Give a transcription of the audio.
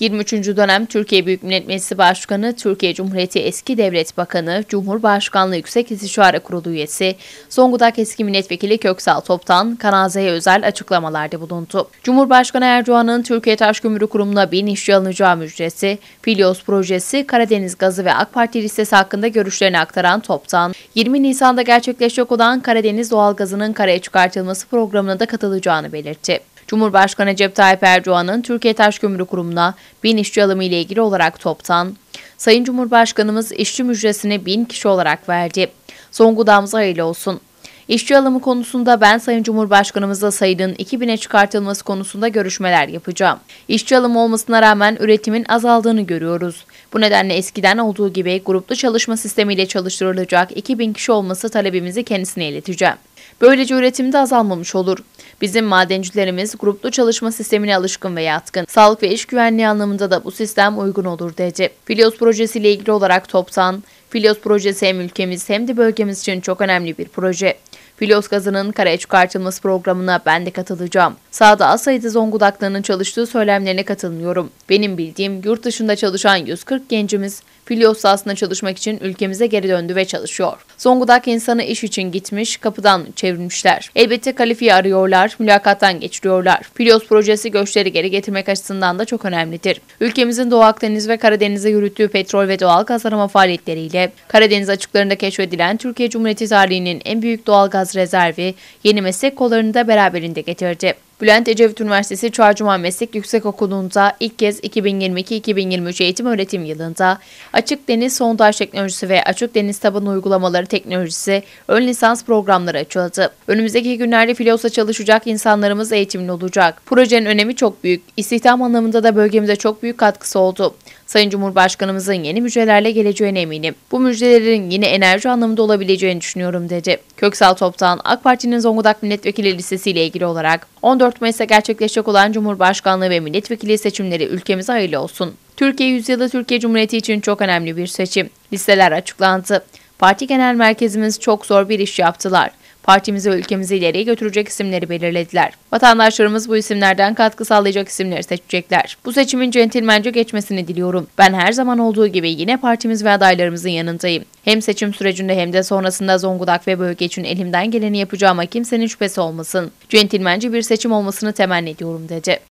23. dönem Türkiye Büyük Millet Meclisi Başkanı, Türkiye Cumhuriyeti eski devlet bakanı, Cumhurbaşkanlığı Yüksek İstişare Kurulu üyesi, Zonguldak eski milletvekili Köksal Toptan, Kanazey'e özel açıklamalarda bulundu. Cumhurbaşkanı Erdoğan'ın Türkiye Taş Gümrük Kurumu'na bin işçi alınacağı müjdesi, Filios projesi, Karadeniz gazı ve AK Parti listesi hakkında görüşlerini aktaran Toptan, 20 Nisan'da gerçekleşecek olan Karadeniz doğalgazının karaya çıkartılması programına da katılacağını belirtti. Cumhurbaşkanı Recep Tayyip Erdoğan'ın Türkiye Taş Kömürü Kurumu'na bin işçi alımı ile ilgili olarak toptan, Sayın Cumhurbaşkanımız işçi müjdesini bin kişi olarak verdi. Son gıdamıza hayırlı olsun. İşçi alımı konusunda ben Sayın Cumhurbaşkanımızla sayının 2000'e çıkartılması konusunda görüşmeler yapacağım. İşçi alımı olmasına rağmen üretimin azaldığını görüyoruz. Bu nedenle eskiden olduğu gibi gruplu çalışma sistemiyle çalıştırılacak 2000 kişi olması talebimizi kendisine ileteceğim. Böylece üretimde azalmamış olur. Bizim madencilerimiz gruplu çalışma sistemine alışkın ve yatkın. Sağlık ve iş güvenliği anlamında da bu sistem uygun olur dedi. Filios projesiyle ilgili olarak toptan, Filios projesi hem ülkemiz hem de bölgemiz için çok önemli bir proje. Filos gazının karaya çıkartılması programına ben de katılacağım. Sağda az sayıda Zonguldaklı'nın çalıştığı söylemlerine katılmıyorum. Benim bildiğim yurt dışında çalışan 140 gencimiz Filyos sahasında çalışmak için ülkemize geri döndü ve çalışıyor. Zonguldak insanı iş için gitmiş, kapıdan çevirmişler. Elbette kalifiye arıyorlar, mülakattan geçiriyorlar. Filyos projesi göçleri geri getirmek açısından da çok önemlidir. Ülkemizin Doğu Akdeniz ve Karadeniz'e yürüttüğü petrol ve doğal gaz arama faaliyetleriyle Karadeniz açıklarında keşfedilen Türkiye Cumhuriyeti tarihinin en büyük doğal gaz Rezervi yeni meslek kollarını da beraberinde getirdi. Bülent Ecevit Üniversitesi Çarşamba Meslek Okulu'nda ilk kez 2022-2023 eğitim öğretim yılında açık deniz sondaj teknolojisi ve açık deniz taban uygulamaları teknolojisi ön lisans programları açıldı. Önümüzdeki günlerde Filos'a çalışacak insanlarımız eğitimli olacak. Projenin önemi çok büyük. İstihdam anlamında da bölgemize çok büyük katkısı oldu. Sayın Cumhurbaşkanımızın yeni müjdelerle geleceğine eminim. Bu müjdelerin yine enerji anlamında olabileceğini düşünüyorum dedi. Köksal Toptan AK Parti'nin Zonguldak Milletvekili ile ilgili olarak 14 14 Mayıs'ta gerçekleşecek olan Cumhurbaşkanlığı ve milletvekili seçimleri ülkemize hayırlı olsun. Türkiye yüzyılı Türkiye Cumhuriyeti için çok önemli bir seçim. Listeler açıklandı. Parti genel merkezimiz çok zor bir iş yaptılar. Partimizi ülkemizi ileriye götürecek isimleri belirlediler. Vatandaşlarımız bu isimlerden katkı sağlayacak isimleri seçecekler. Bu seçimin centilmence geçmesini diliyorum. Ben her zaman olduğu gibi yine partimiz ve adaylarımızın yanındayım. Hem seçim sürecinde hem de sonrasında Zonguldak ve bölge için elimden geleni yapacağıma kimsenin şüphesi olmasın. Centilmence bir seçim olmasını temenni ediyorum dedi.